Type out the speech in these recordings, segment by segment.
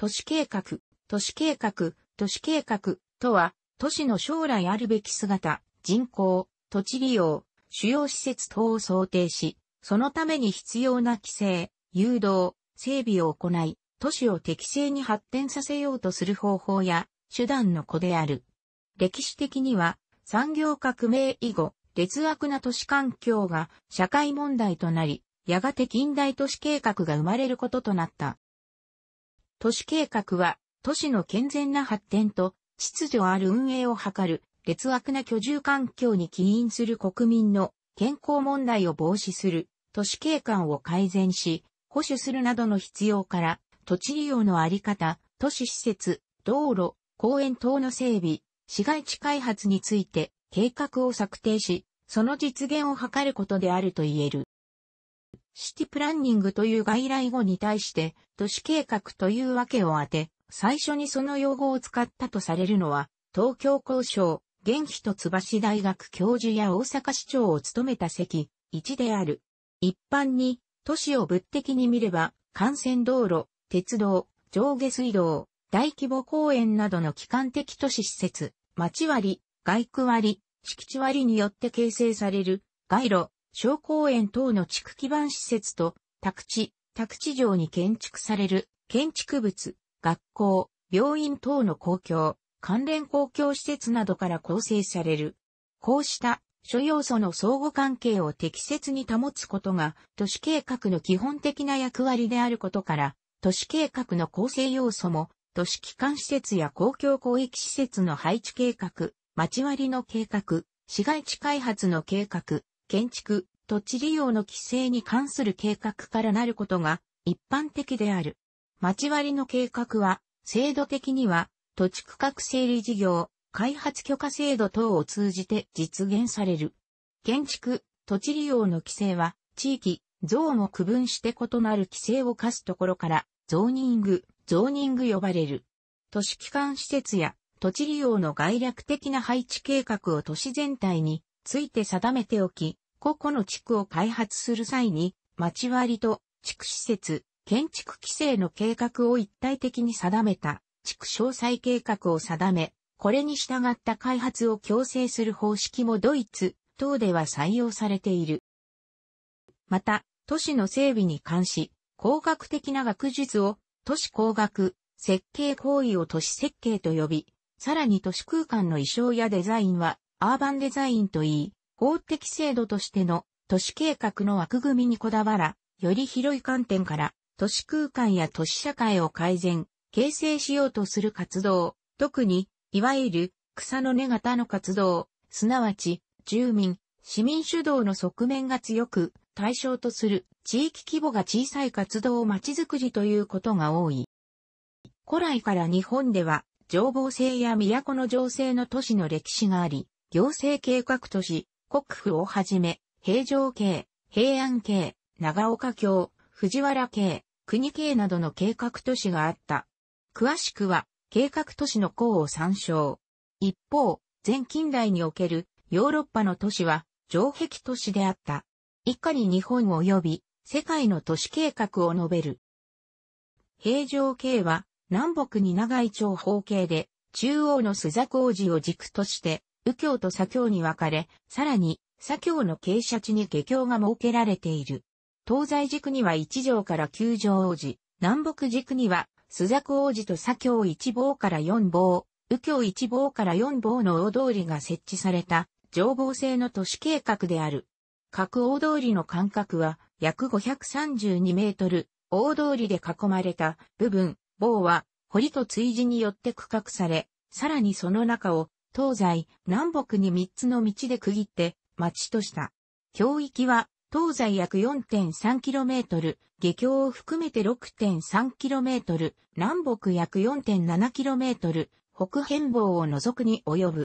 都市計画、都市計画、都市計画とは、都市の将来あるべき姿、人口、土地利用、主要施設等を想定し、そのために必要な規制、誘導、整備を行い、都市を適正に発展させようとする方法や手段の子である。歴史的には産業革命以後、劣悪な都市環境が社会問題となり、やがて近代都市計画が生まれることとなった。都市計画は、都市の健全な発展と、秩序ある運営を図る、劣悪な居住環境に起因する国民の健康問題を防止する、都市景観を改善し、保守するなどの必要から、土地利用のあり方、都市施設、道路、公園等の整備、市街地開発について計画を策定し、その実現を図ることであると言える。シティプランニングという外来語に対して、都市計画というわけを当て、最初にその用語を使ったとされるのは、東京交渉、元気とし大学教授や大阪市長を務めた席、一である。一般に、都市を物的に見れば、幹線道路、鉄道、上下水道、大規模公園などの機関的都市施設、町割、外区割、敷地割によって形成される、街路、小公園等の地区基盤施設と、宅地、宅地上に建築される、建築物、学校、病院等の公共、関連公共施設などから構成される。こうした諸要素の相互関係を適切に保つことが都市計画の基本的な役割であることから、都市計画の構成要素も都市機関施設や公共公益施設の配置計画、町割りの計画、市街地開発の計画、建築、土地利用の規制に関する計画からなることが一般的である。町割の計画は、制度的には、土地区画整理事業、開発許可制度等を通じて実現される。建築、土地利用の規制は、地域、像も区分して異なる規制を課すところから、ゾーニング、ゾーニング呼ばれる。都市機関施設や土地利用の概略的な配置計画を都市全体について定めておき、個々の地区を開発する際に、町割と地区施設、建築規制の計画を一体的に定めた地区詳細計画を定め、これに従った開発を強制する方式もドイツ等では採用されている。また、都市の整備に関し、工学的な学術を都市工学、設計行為を都市設計と呼び、さらに都市空間の意匠やデザインはアーバンデザインといい、法的制度としての都市計画の枠組みにこだわら、より広い観点から都市空間や都市社会を改善、形成しようとする活動、特に、いわゆる草の根型の活動、すなわち住民、市民主導の側面が強く、対象とする地域規模が小さい活動をまちづくりということが多い。古来から日本では、情報性や都の情勢の都市の歴史があり、行政計画都市、国府をはじめ、平城系、平安系、長岡京、藤原系、国系などの計画都市があった。詳しくは、計画都市の項を参照。一方、前近代におけるヨーロッパの都市は城壁都市であった。以下に日本及び世界の都市計画を述べる。平城系は南北に長い長方形で中央の須座工事を軸として右京と左京に分かれ、さらに、左京の傾斜地に下京が設けられている。東西軸には一条から九条王子、南北軸には、須作王子と左京一坊から四坊、右京一坊から四坊の大通りが設置された、情報制の都市計画である。各大通りの間隔は約532メートル、大通りで囲まれた部分、棒は堀と追示によって区画され、さらにその中を東西、南北に3つの道で区切って町とした。教域は東西約 4.3km、下境を含めて 6.3km、南北約 4.7km、北辺望を除くに及ぶ。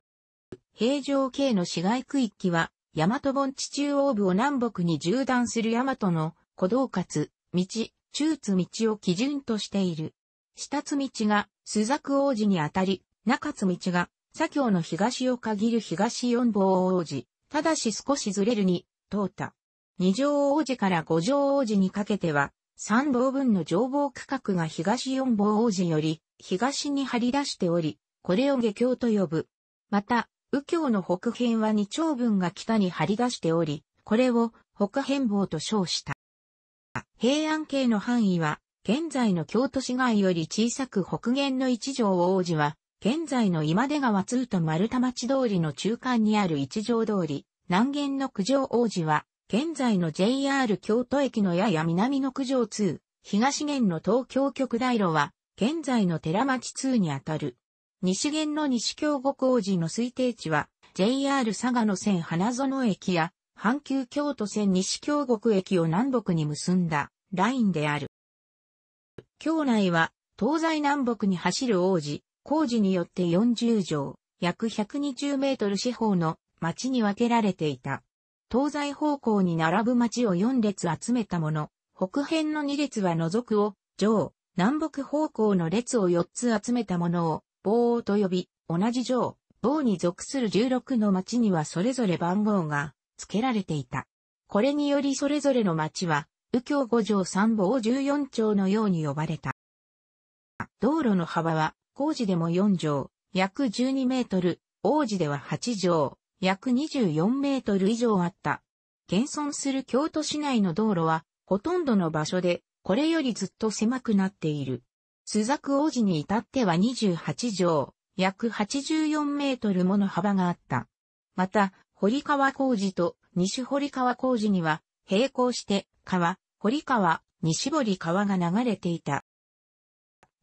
平城系の市街区域は、大和盆地中央部を南北に縦断する大和の古道活、道、中津道を基準としている。下津道が、須作王子にあたり、中津道が、左京の東を限る東四坊王子、ただし少しずれるに、通った。二条王子から五条王子にかけては、三道分の情報区画が東四坊王子より、東に張り出しており、これを下京と呼ぶ。また、右京の北辺は二丁分が北に張り出しており、これを北辺坊と称した。平安系の範囲は、現在の京都市街より小さく北限の一条王子は、現在の今出川通と丸田町通りの中間にある一条通り、南限の九条王子は、現在の JR 京都駅のやや南の九条通、東限の東京極大路は、現在の寺町通にあたる。西限の西京極王子の推定地は、JR 佐賀の線花園駅や、阪急京都線西京極駅を南北に結んだ、ラインである。京内は、東西南北に走る王子、工事によって40畳、約120メートル四方の町に分けられていた。東西方向に並ぶ町を4列集めたもの、北辺の2列は除くを、上、南北方向の列を4つ集めたものを、棒と呼び、同じ上、棒に属する16の町にはそれぞれ番号が付けられていた。これによりそれぞれの町は、右京五条三棒14丁のように呼ばれた。道路の幅は工事でも4畳、約12メートル、王子では8畳、約24メートル以上あった。現存する京都市内の道路は、ほとんどの場所で、これよりずっと狭くなっている。須作王子に至っては28畳、約84メートルもの幅があった。また、堀川工事と西堀川工事には、並行して、川、堀川、西堀川が流れていた。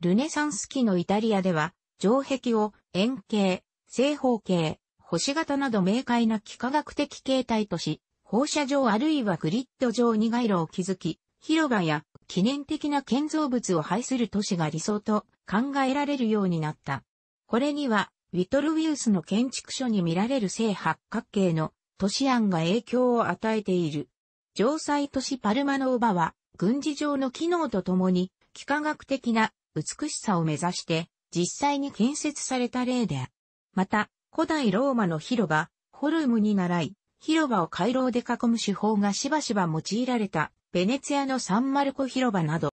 ルネサンス期のイタリアでは、城壁を円形、正方形、星型など明快な幾何学的形態とし、放射状あるいはグリッド状に街路を築き、広場や記念的な建造物を配する都市が理想と考えられるようになった。これには、ウィトルウィウスの建築書に見られる正八角形の都市案が影響を与えている。城塞都市パルマのーバは、軍事上の機能とともに、幾何学的な美しさを目指して実際に建設された例で、また古代ローマの広場、ホルムに習い、広場を回廊で囲む手法がしばしば用いられたベネツィアのサンマルコ広場など、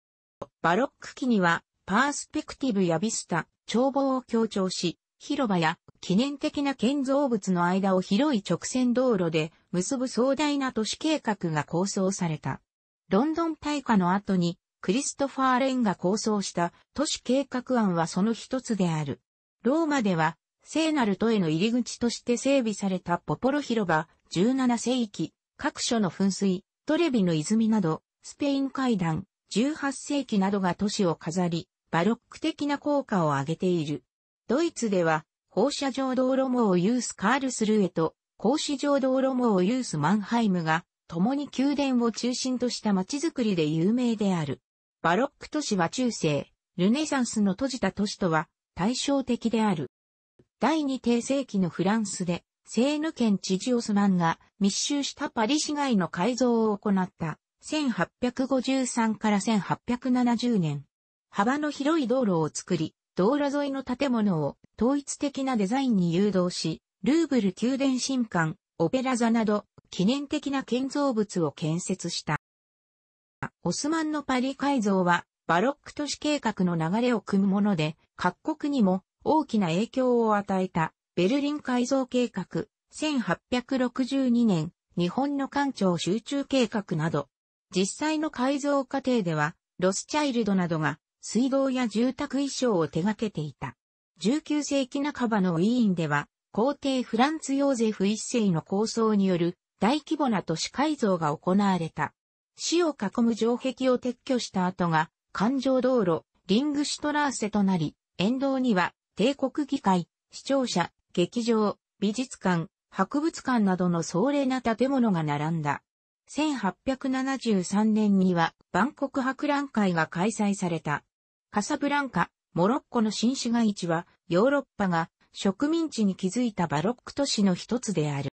バロック期にはパースペクティブやビスタ、眺望を強調し、広場や記念的な建造物の間を広い直線道路で結ぶ壮大な都市計画が構想された。ロンドン大火の後にクリストファー・レンが構想した都市計画案はその一つである。ローマでは、聖なる都への入り口として整備されたポポロ広場、17世紀、各所の噴水、トレビの泉など、スペイン階段、18世紀などが都市を飾り、バロック的な効果を上げている。ドイツでは、放射状道路網をユースカールスルエと、格子状道路網をユースマンハイムが、共に宮殿を中心とした街づくりで有名である。バロック都市は中世、ルネサンスの閉じた都市とは対照的である。第二帝世紀のフランスで、セーヌ県知事オスマンが密集したパリ市街の改造を行った1853から1870年。幅の広い道路を作り、道路沿いの建物を統一的なデザインに誘導し、ルーブル宮殿新館、オペラ座など記念的な建造物を建設した。オスマンのパリ改造は、バロック都市計画の流れを組むもので、各国にも大きな影響を与えた、ベルリン改造計画、1862年、日本の官庁集中計画など、実際の改造過程では、ロスチャイルドなどが水道や住宅衣装を手掛けていた。19世紀半ばのウィーンでは、皇帝フランツ・ヨーゼフ一世の構想による大規模な都市改造が行われた。市を囲む城壁を撤去した後が、環状道路、リングシュトラーセとなり、沿道には、帝国議会、視聴者、劇場、美術館、博物館などの壮麗な建物が並んだ。1873年には、万国博覧会が開催された。カサブランカ、モロッコの新市街地は、ヨーロッパが植民地に築いたバロック都市の一つである。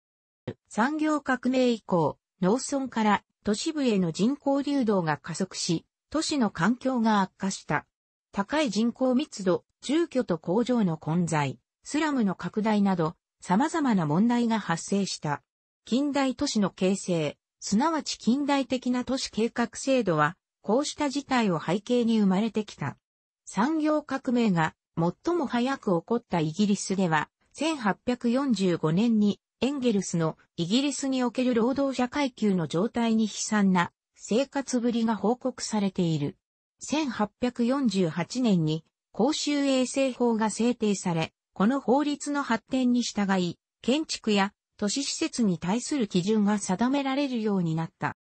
産業革命以降、農村から都市部への人口流動が加速し、都市の環境が悪化した。高い人口密度、住居と工場の混在、スラムの拡大など、様々な問題が発生した。近代都市の形成、すなわち近代的な都市計画制度は、こうした事態を背景に生まれてきた。産業革命が最も早く起こったイギリスでは、1845年にエンゲルスのイギリスにおける労働者階級の状態に悲惨な生活ぶりが報告されている。1848年に公衆衛生法が制定され、この法律の発展に従い、建築や都市施設に対する基準が定められるようになった。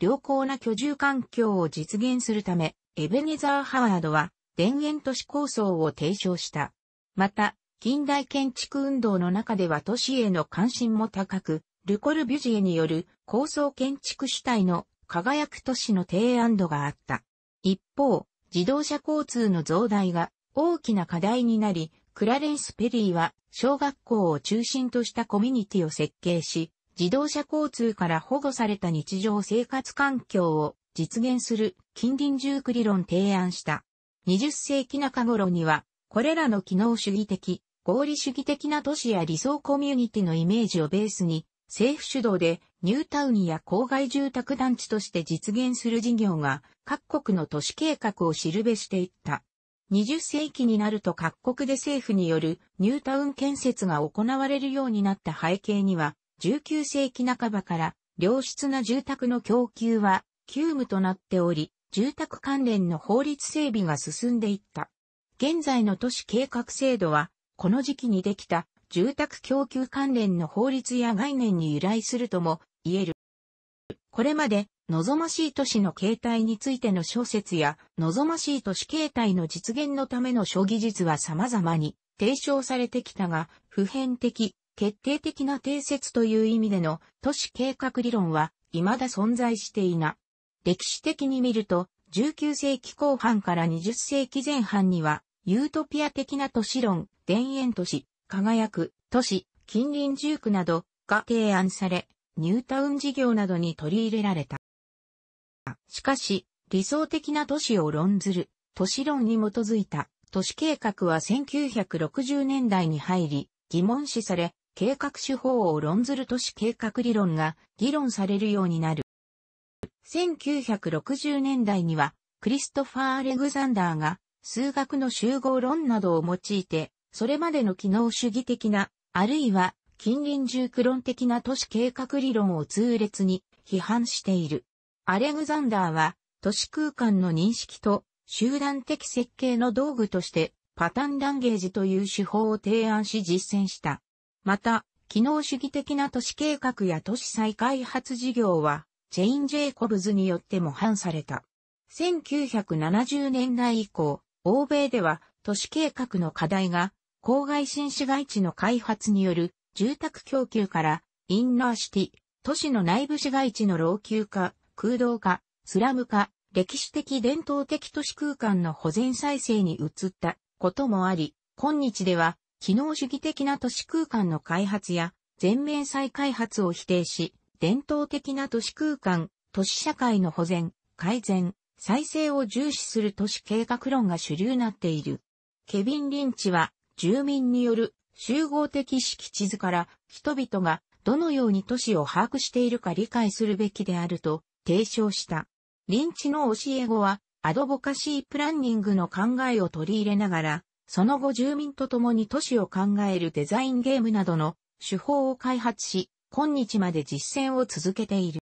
良好な居住環境を実現するため、エベネザー・ハワードは田園都市構想を提唱した。また、近代建築運動の中では都市への関心も高く、ルコルビュジエによる高層建築主体の輝く都市の提案度があった。一方、自動車交通の増大が大きな課題になり、クラレンス・ペリーは小学校を中心としたコミュニティを設計し、自動車交通から保護された日常生活環境を実現する近隣住区理論提案した。20世紀中頃には、これらの機能主義的、合理主義的な都市や理想コミュニティのイメージをベースに、政府主導でニュータウンや郊外住宅団地として実現する事業が各国の都市計画をしるべしていった。20世紀になると各国で政府によるニュータウン建設が行われるようになった背景には、19世紀半ばから良質な住宅の供給は急務となっており、住宅関連の法律整備が進んでいった。現在の都市計画制度はこの時期にできた住宅供給関連の法律や概念に由来するとも言える。これまで望ましい都市の形態についての小説や望ましい都市形態の実現のための諸技術は様々に提唱されてきたが、普遍的、決定的な定説という意味での都市計画理論は未だ存在していない。歴史的に見ると、19世紀後半から20世紀前半にはユートピア的な都市論、田園都市、輝く、都市、近隣住区などが提案され、ニュータウン事業などに取り入れられた。しかし、理想的な都市を論ずる、都市論に基づいた都市計画は1960年代に入り、疑問視され、計画手法を論ずる都市計画理論が議論されるようになる。1960年代には、クリストファー・アレグザンダーが数学の集合論などを用いて、それまでの機能主義的な、あるいは近隣住苦論的な都市計画理論を痛烈に批判している。アレグザンダーは、都市空間の認識と集団的設計の道具としてパターンランゲージという手法を提案し実践した。また、機能主義的な都市計画や都市再開発事業は、チェイン・ジェイコブズによっても反された。1970年代以降、欧米では都市計画の課題が郊外新市街地の開発による住宅供給からインナーシティ、都市の内部市街地の老朽化、空洞化、スラム化、歴史的伝統的都市空間の保全再生に移ったこともあり、今日では機能主義的な都市空間の開発や全面再開発を否定し、伝統的な都市空間、都市社会の保全、改善、再生を重視する都市計画論が主流になっている。ケビン・リンチは、住民による集合的敷地図から人々がどのように都市を把握しているか理解するべきであると提唱した。リンチの教え子は、アドボカシープランニングの考えを取り入れながら、その後住民と共に都市を考えるデザインゲームなどの手法を開発し、今日まで実践を続けている。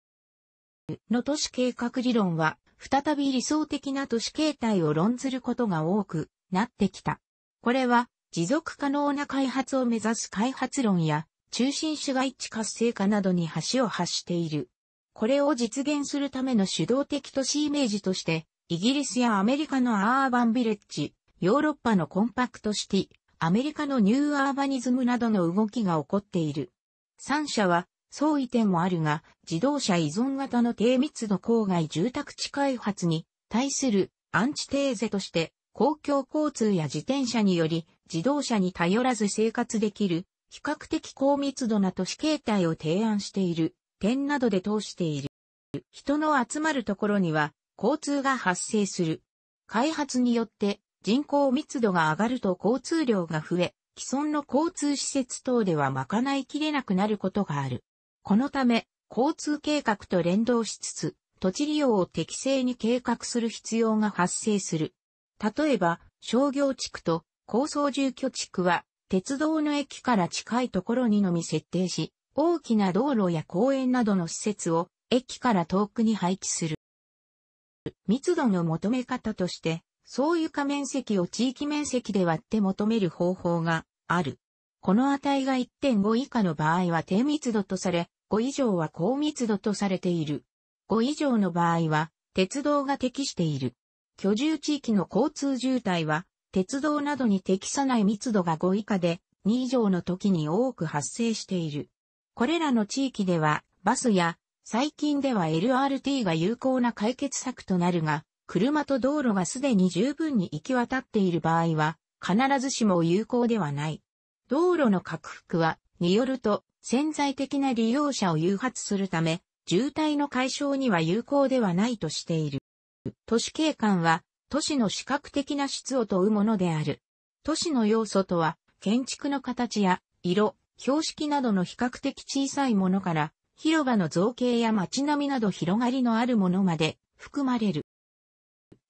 の都市計画理論は、再び理想的な都市形態を論ずることが多くなってきた。これは、持続可能な開発を目指す開発論や、中心市街地活性化などに橋を発している。これを実現するための主導的都市イメージとして、イギリスやアメリカのアーバンビレッジ、ヨーロッパのコンパクトシティ、アメリカのニューアーバニズムなどの動きが起こっている。3社は相違点もあるが、自動車依存型の低密度郊外住宅地開発に対するアンチテーゼとして、公共交通や自転車により自動車に頼らず生活できる、比較的高密度な都市形態を提案している点などで通している。人の集まるところには交通が発生する。開発によって人口密度が上がると交通量が増え、既存の交通施設等では賄いきれなくなることがある。このため、交通計画と連動しつつ、土地利用を適正に計画する必要が発生する。例えば、商業地区と高層住居地区は、鉄道の駅から近いところにのみ設定し、大きな道路や公園などの施設を駅から遠くに配置する。密度の求め方として、そう床面積を地域面積で割って求める方法がある。この値が1.5以下の場合は低密度とされ、5以上は高密度とされている。5以上の場合は、鉄道が適している。居住地域の交通渋滞は、鉄道などに適さない密度が5以下で、2以上の時に多く発生している。これらの地域では、バスや、最近では LRT が有効な解決策となるが、車と道路がすでに十分に行き渡っている場合は、必ずしも有効ではない。道路の拡幅は、によると、潜在的な利用者を誘発するため、渋滞の解消には有効ではないとしている。都市景観は、都市の視覚的な質を問うものである。都市の要素とは、建築の形や色、標識などの比較的小さいものから、広場の造形や街並みなど広がりのあるものまで含まれる。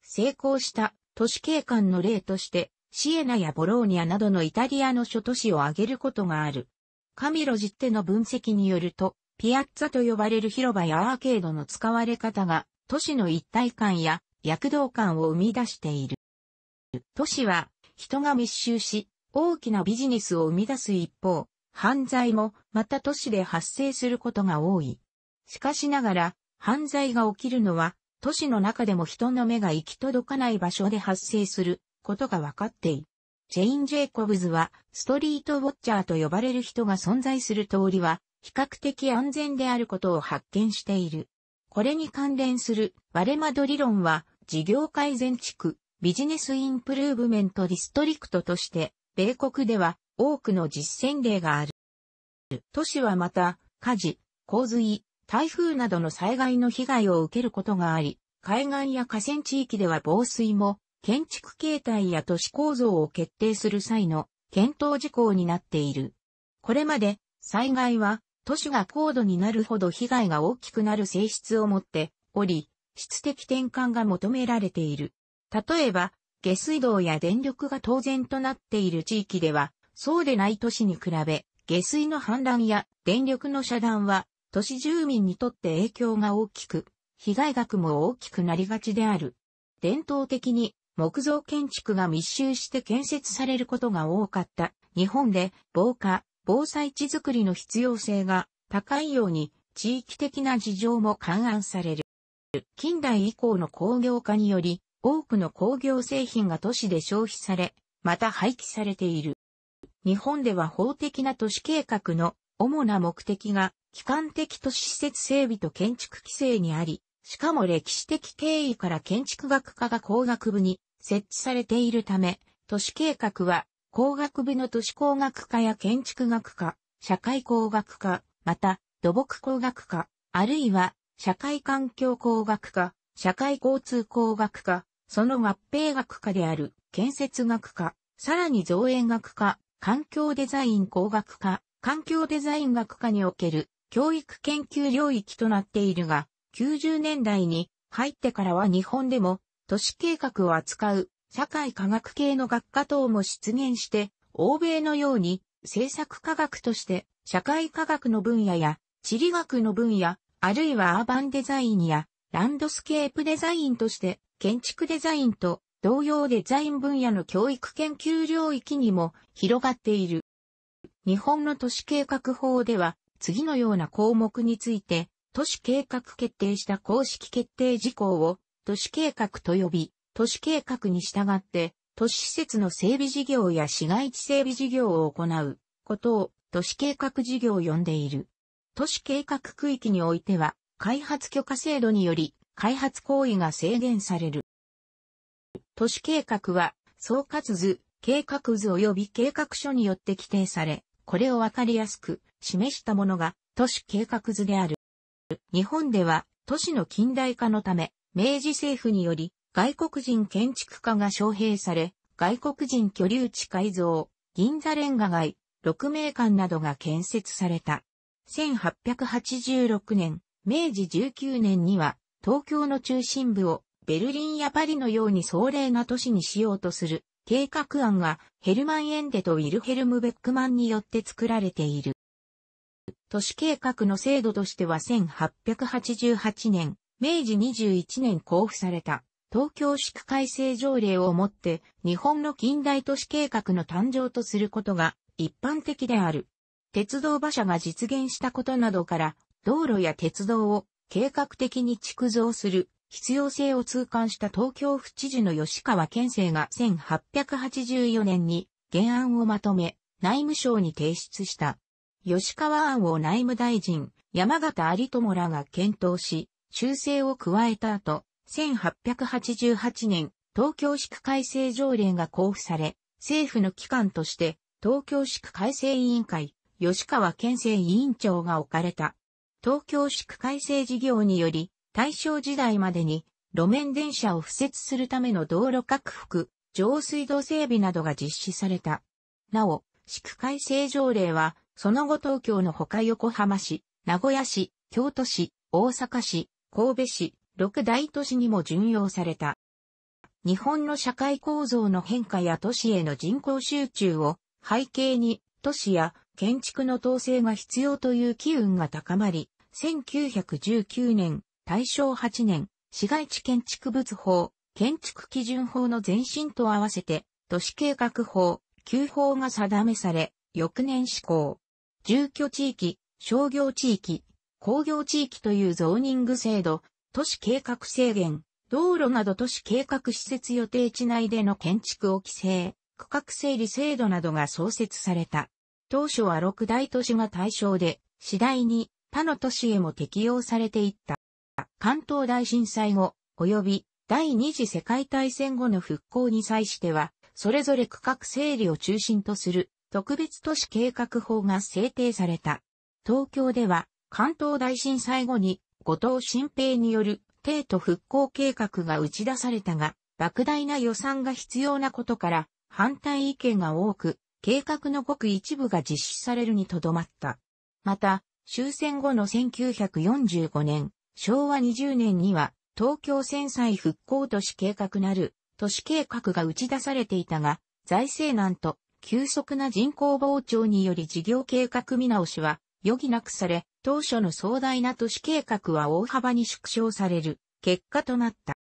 成功した都市景観の例として、シエナやボローニャなどのイタリアの諸都市を挙げることがある。カミロジッテの分析によると、ピアッツァと呼ばれる広場やアーケードの使われ方が、都市の一体感や躍動感を生み出している。都市は人が密集し、大きなビジネスを生み出す一方、犯罪もまた都市で発生することが多い。しかしながら、犯罪が起きるのは、都市の中でも人の目が行き届かない場所で発生することが分かっている。チェイン・ジェイコブズは、ストリートウォッチャーと呼ばれる人が存在する通りは、比較的安全であることを発見している。これに関連する割れ窓理論は、事業改善地区、ビジネスインプルーブメントディストリクトとして、米国では多くの実践例がある。都市はまた、火事、洪水、台風などの災害の被害を受けることがあり、海岸や河川地域では防水も建築形態や都市構造を決定する際の検討事項になっている。これまで災害は都市が高度になるほど被害が大きくなる性質を持っており、質的転換が求められている。例えば、下水道や電力が当然となっている地域では、そうでない都市に比べ、下水の氾濫や電力の遮断は、都市住民にとって影響が大きく、被害額も大きくなりがちである。伝統的に木造建築が密集して建設されることが多かった日本で防火、防災地づくりの必要性が高いように地域的な事情も勘案される。近代以降の工業化により多くの工業製品が都市で消費され、また廃棄されている。日本では法的な都市計画の主な目的が基幹的都市施設整備と建築規制にあり、しかも歴史的経緯から建築学科が工学部に設置されているため、都市計画は工学部の都市工学科や建築学科、社会工学科、また土木工学科、あるいは社会環境工学科、社会交通工学科、その合併学科である建設学科、さらに造園学科、環境デザイン工学科、環境デザイン学科における教育研究領域となっているが、90年代に入ってからは日本でも都市計画を扱う社会科学系の学科等も出現して、欧米のように政策科学として社会科学の分野や地理学の分野、あるいはアーバンデザインやランドスケープデザインとして建築デザインと同様デザイン分野の教育研究領域にも広がっている。日本の都市計画法では次のような項目について都市計画決定した公式決定事項を都市計画と呼び、都市計画に従って、都市施設の整備事業や市街地整備事業を行うことを都市計画事業を呼んでいる。都市計画区域においては、開発許可制度により、開発行為が制限される。都市計画は、総括図、計画図及び計画書によって規定され、これをわかりやすく示したものが都市計画図である。日本では都市の近代化のため、明治政府により、外国人建築家が招聘され、外国人居留地改造、銀座レンガ街、六名館などが建設された。1886年、明治19年には、東京の中心部をベルリンやパリのように壮麗な都市にしようとする計画案がヘルマン・エンデとウィルヘルム・ベックマンによって作られている。都市計画の制度としては1888年、明治21年交付された東京市区改正条例をもって日本の近代都市計画の誕生とすることが一般的である。鉄道馬車が実現したことなどから道路や鉄道を計画的に築造する必要性を痛感した東京府知事の吉川県政が1884年に原案をまとめ内務省に提出した。吉川案を内務大臣山形有友らが検討し、修正を加えた後、1888年、東京市区改正条例が交付され、政府の機関として、東京市区改正委員会、吉川県政委員長が置かれた。東京市区改正事業により、大正時代までに、路面電車を敷設するための道路拡幅、上水道整備などが実施された。なお、市区改正条例は、その後東京の他横浜市、名古屋市、京都市、大阪市、神戸市、六大都市にも順用された。日本の社会構造の変化や都市への人口集中を背景に都市や建築の統制が必要という機運が高まり、1919年、大正8年、市街地建築物法、建築基準法の前身と合わせて、都市計画法、旧法が定めされ、翌年施行。住居地域、商業地域、工業地域というゾーニング制度、都市計画制限、道路など都市計画施設予定地内での建築を規制、区画整理制度などが創設された。当初は六大都市が対象で、次第に他の都市へも適用されていった。関東大震災後、及び第二次世界大戦後の復興に際しては、それぞれ区画整理を中心とする特別都市計画法が制定された。東京では関東大震災後に後藤新平による帝都復興計画が打ち出されたが、莫大な予算が必要なことから反対意見が多く、計画のごく一部が実施されるにとどまった。また、終戦後の1945年、昭和20年には東京戦災復興都市計画なる都市計画が打ち出されていたが、財政難と急速な人口膨張により事業計画見直しは余儀なくされ、当初の壮大な都市計画は大幅に縮小される結果となった。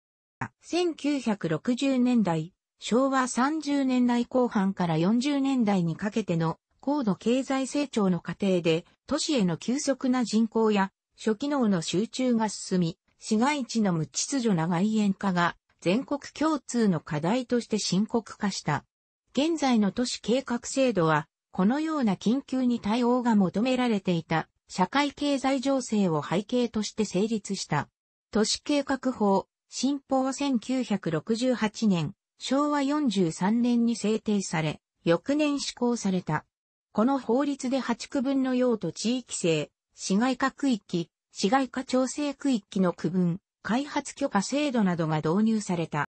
1960年代、昭和30年代後半から40年代にかけての高度経済成長の過程で都市への急速な人口や諸機能の集中が進み、市街地の無秩序な外縁化が全国共通の課題として深刻化した。現在の都市計画制度はこのような緊急に対応が求められていた社会経済情勢を背景として成立した。都市計画法、新法1968年、昭和43年に制定され、翌年施行された。この法律で8区分の用途地域性、市街化区域、市街化調整区域の区分、開発許可制度などが導入された。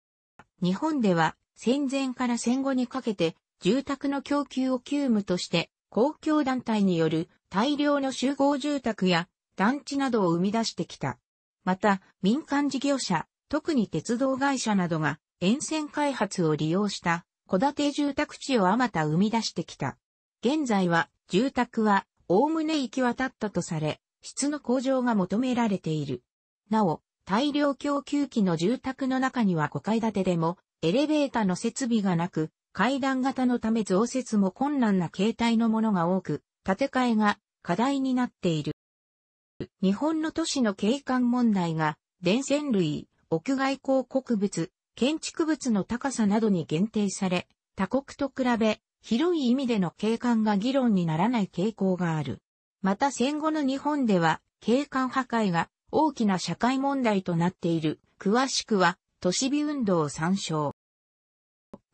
日本では戦前から戦後にかけて住宅の供給を急務として公共団体による大量の集合住宅や団地などを生み出してきた。また、民間事業者、特に鉄道会社などが沿線開発を利用した戸建て住宅地をあまた生み出してきた。現在は住宅はおおむね行き渡ったとされ、質の向上が求められている。なお、大量供給機の住宅の中には5階建てでも、エレベーターの設備がなく、階段型のため増設も困難な形態のものが多く、建て替えが課題になっている。日本の都市の景観問題が、電線類、屋外広告物、建築物の高さなどに限定され、他国と比べ、広い意味での景観が議論にならない傾向がある。また戦後の日本では、景観破壊が大きな社会問題となっている。詳しくは、都市美運動を参照。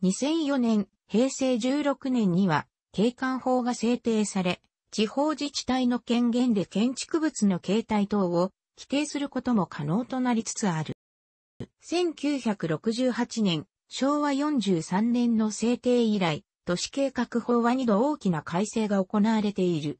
2004年、平成16年には、景観法が制定され、地方自治体の権限で建築物の形態等を規定することも可能となりつつある。1968年、昭和43年の制定以来、都市計画法は2度大きな改正が行われている。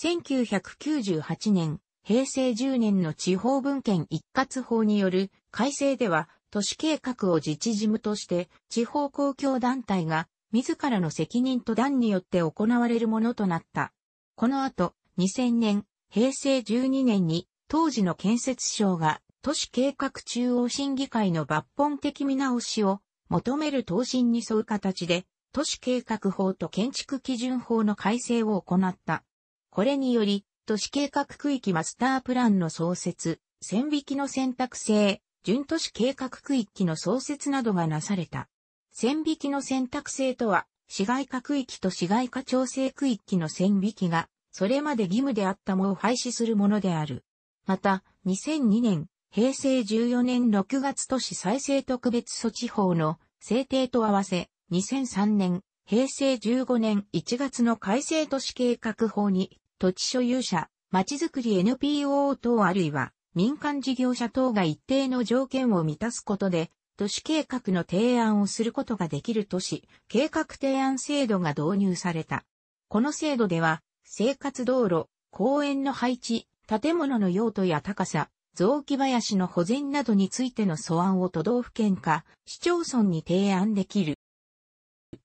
1998年、平成10年の地方文献一括法による改正では、都市計画を自治事務として、地方公共団体が自らの責任と団によって行われるものとなった。この後、2000年、平成12年に、当時の建設省が、都市計画中央審議会の抜本的見直しを求める答申に沿う形で、都市計画法と建築基準法の改正を行った。これにより、都市計画区域マスタープランの創設、線引きの選択性、準都市計画区域の創設などがなされた。線引きの選択制とは、市街化区域と市街化調整区域の線引きが、それまで義務であったもを廃止するものである。また、2002年、平成14年6月都市再生特別措置法の制定と合わせ、2003年、平成15年1月の改正都市計画法に、土地所有者、まちづくり NPO 等あるいは民間事業者等が一定の条件を満たすことで、都市計画の提案をすることができる都市計画提案制度が導入された。この制度では、生活道路、公園の配置、建物の用途や高さ、雑木林の保全などについての素案を都道府県か市町村に提案できる。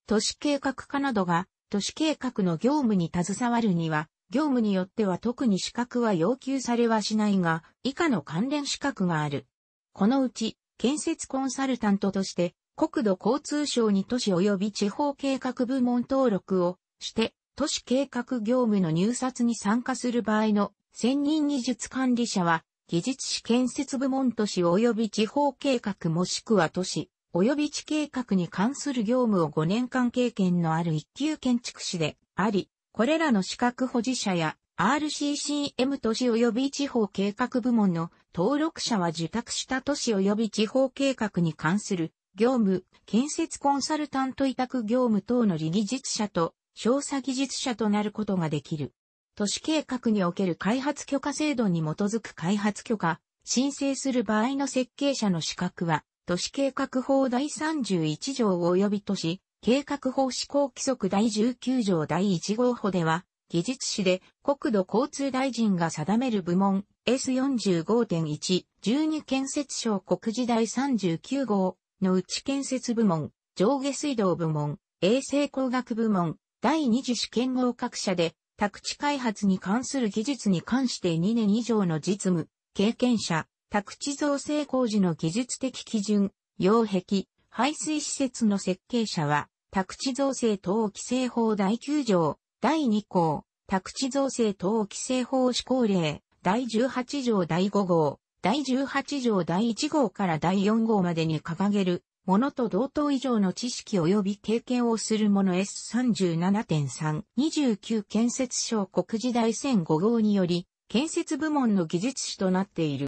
都市計画課などが都市計画の業務に携わるには、業務によっては特に資格は要求されはしないが、以下の関連資格がある。このうち、建設コンサルタントとして、国土交通省に都市及び地方計画部門登録をして、都市計画業務の入札に参加する場合の専任技術管理者は、技術士建設部門都市及び地方計画もしくは都市及び地計画に関する業務を5年間経験のある一級建築士であり、これらの資格保持者や RCCM 都市及び地方計画部門の登録者は受託した都市及び地方計画に関する業務、建設コンサルタント委託業務等の理技術者と少佐技術者となることができる。都市計画における開発許可制度に基づく開発許可、申請する場合の設計者の資格は、都市計画法第31条及び都市計画法施行規則第19条第1号法では、技術士で国土交通大臣が定める部門 S45.1 12建設省国時第39号のうち建設部門上下水道部門衛生工学部門第2次試験合格者で宅地開発に関する技術に関して2年以上の実務経験者宅地造成工事の技術的基準擁壁排水施設の設計者は宅地造成等規制法第9条第2項、宅地造成等規制法施行令、第18条第5号、第18条第1号から第4号までに掲げる、ものと同等以上の知識及び経験をするもの S37.3、29建設省国時代1005号により、建設部門の技術士となっている。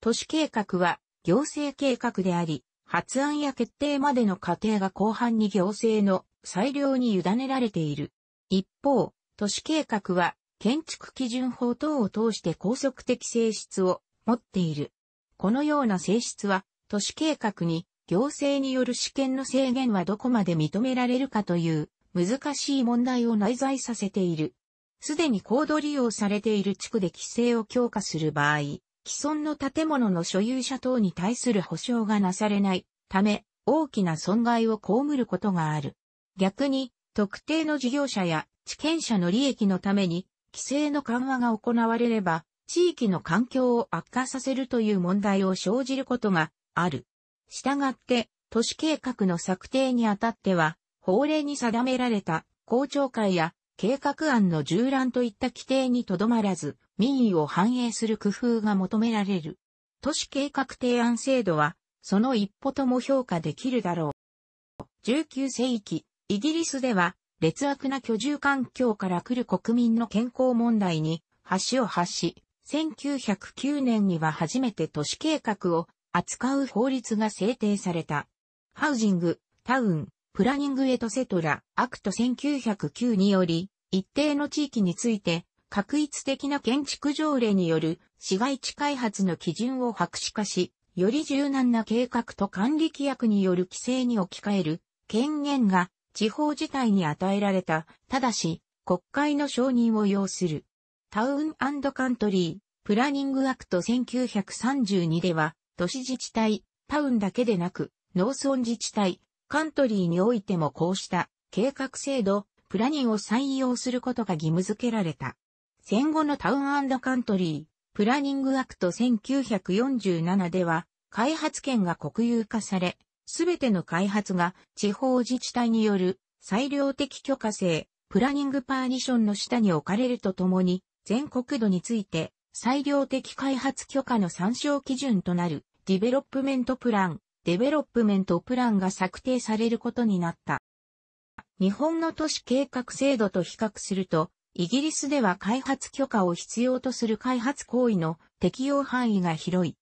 都市計画は行政計画であり、発案や決定までの過程が後半に行政の裁量に委ねられている。一方、都市計画は建築基準法等を通して高速的性質を持っている。このような性質は都市計画に行政による試験の制限はどこまで認められるかという難しい問題を内在させている。すでに高度利用されている地区で規制を強化する場合、既存の建物の所有者等に対する保障がなされないため、大きな損害を被ることがある。逆に、特定の事業者や地権者の利益のために、規制の緩和が行われれば、地域の環境を悪化させるという問題を生じることがある。したがって、都市計画の策定にあたっては、法令に定められた公聴会や計画案の縦覧といった規定にとどまらず、民意を反映する工夫が求められる。都市計画提案制度は、その一歩とも評価できるだろう。19世紀、イギリスでは、劣悪な居住環境から来る国民の健康問題に橋を発し、1909年には初めて都市計画を扱う法律が制定された。ハウジング、タウン、プラニングエトセトラ、アクト1909により、一定の地域について、確一的な建築条例による市街地開発の基準を白紙化し、より柔軟な計画と管理規約による規制に置き換える権限が地方自体に与えられた、ただし、国会の承認を要する。タウンカントリー、プランニングアクト1932では、都市自治体、タウンだけでなく、農村自治体、カントリーにおいてもこうした計画制度、プラニンを採用することが義務付けられた。戦後のタウンカントリー、プラニングアクト1947では、開発権が国有化され、すべての開発が地方自治体による裁量的許可制、プラニングパーニションの下に置かれるとともに、全国度について裁量的開発許可の参照基準となるディベロップメントプラン、デベロップメントプランが策定されることになった。日本の都市計画制度と比較すると、イギリスでは開発許可を必要とする開発行為の適用範囲が広い。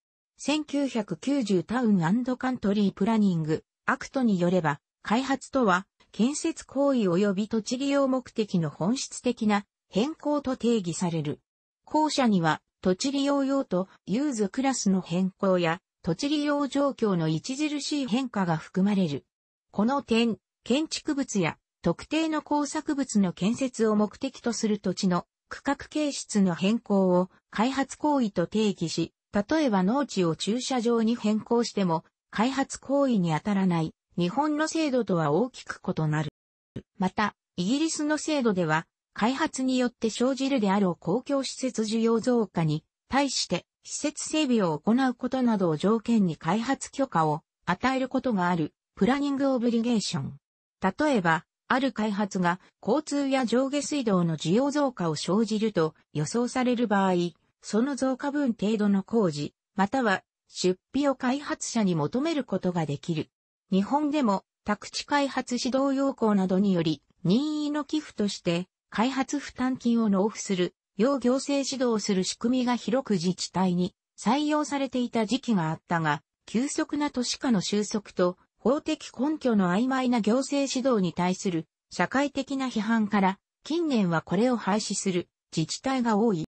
1990タウンカントリープラニングアクトによれば、開発とは、建設行為及び土地利用目的の本質的な変更と定義される。後者には、土地利用用途、ユーズクラスの変更や、土地利用状況の著しい変化が含まれる。この点、建築物や特定の工作物の建設を目的とする土地の区画形質の変更を開発行為と定義し、例えば農地を駐車場に変更しても、開発行為に当たらない日本の制度とは大きく異なる。また、イギリスの制度では、開発によって生じるであろう公共施設需要増加に対して施設整備を行うことなどを条件に開発許可を与えることがあるプラニングオブリゲーション。例えば、ある開発が交通や上下水道の需要増加を生じると予想される場合、その増加分程度の工事、または出費を開発者に求めることができる。日本でも宅地開発指導要項などにより、任意の寄付として開発負担金を納付する、要行政指導する仕組みが広く自治体に採用されていた時期があったが、急速な都市化の収束と法的根拠の曖昧な行政指導に対する社会的な批判から、近年はこれを廃止する自治体が多い。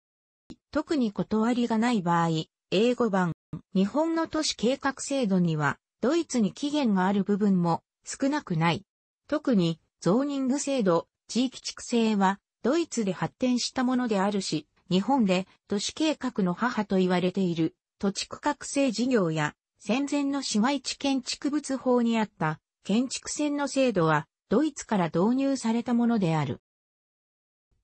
特に断りがない場合、英語版、日本の都市計画制度には、ドイツに期限がある部分も少なくない。特に、ゾーニング制度、地域畜生は、ドイツで発展したものであるし、日本で都市計画の母と言われている土地区画制事業や戦前の市街地建築物法にあった建築船の制度はドイツから導入されたものである。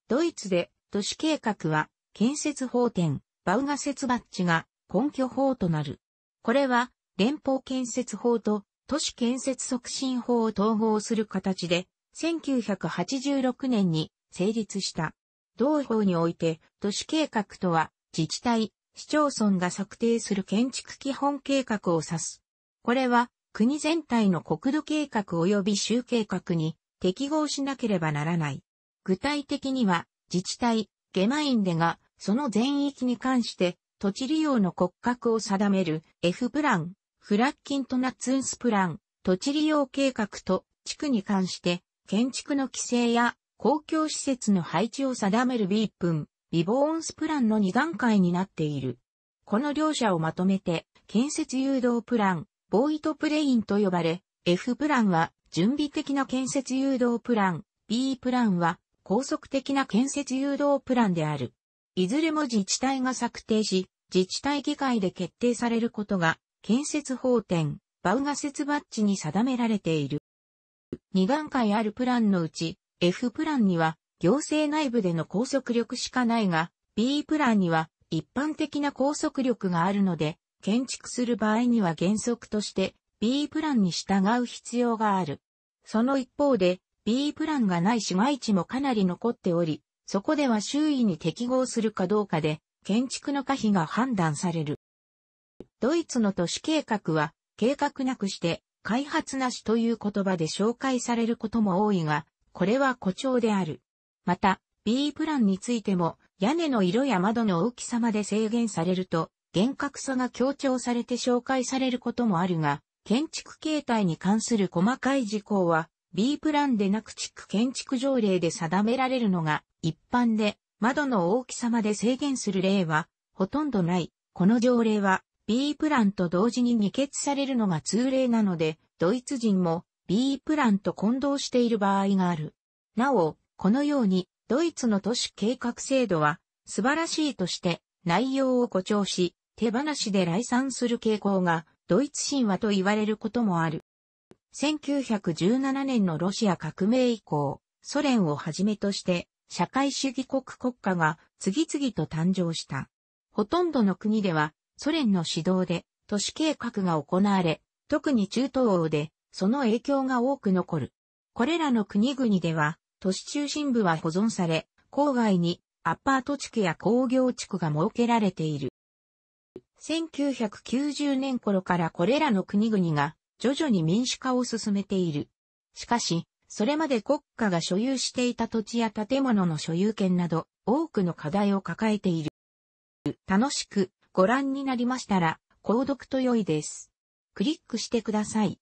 ドイツで都市計画は建設法典、バウガ説バッチが根拠法となる。これは、連邦建設法と都市建設促進法を統合する形で、1986年に成立した。同法において、都市計画とは、自治体、市町村が策定する建築基本計画を指す。これは、国全体の国土計画及び州計画に適合しなければならない。具体的には、自治体、ゲマインデがその全域に関して、土地利用の骨格を定める F プラン、フラッキントナツンスプラン、土地利用計画と地区に関して、建築の規制や公共施設の配置を定める B 分、ビボーンスプランの2段階になっている。この両者をまとめて、建設誘導プラン、ボーイトプレインと呼ばれ、F プランは準備的な建設誘導プラン、B プランは高速的な建設誘導プランである。いずれも自治体が策定し、自治体議会で決定されることが、建設法典、バウガ設バッジに定められている。2段階あるプランのうち、F プランには、行政内部での拘束力しかないが、B プランには、一般的な拘束力があるので、建築する場合には原則として B プランに従う必要がある。その一方で B プランがない市街地もかなり残っており、そこでは周囲に適合するかどうかで、建築の可否が判断される。ドイツの都市計画は、計画なくして、開発なしという言葉で紹介されることも多いが、これは誇張である。また、B プランについても、屋根の色や窓の大きさまで制限されると、厳格さが強調されて紹介されることもあるが、建築形態に関する細かい事項は、B プランでなく地区建築条例で定められるのが一般で窓の大きさまで制限する例はほとんどない。この条例は B プランと同時に議決されるのが通例なのでドイツ人も B プランと混同している場合がある。なお、このようにドイツの都市計画制度は素晴らしいとして内容を誇張し手放しで来賛する傾向がドイツ神話と言われることもある。1917年のロシア革命以降、ソ連をはじめとして社会主義国国家が次々と誕生した。ほとんどの国ではソ連の指導で都市計画が行われ、特に中東欧でその影響が多く残る。これらの国々では都市中心部は保存され、郊外にアパート地区や工業地区が設けられている。1990年頃からこれらの国々が徐々に民主化を進めている。しかし、それまで国家が所有していた土地や建物の所有権など、多くの課題を抱えている。楽しくご覧になりましたら、購読と良いです。クリックしてください。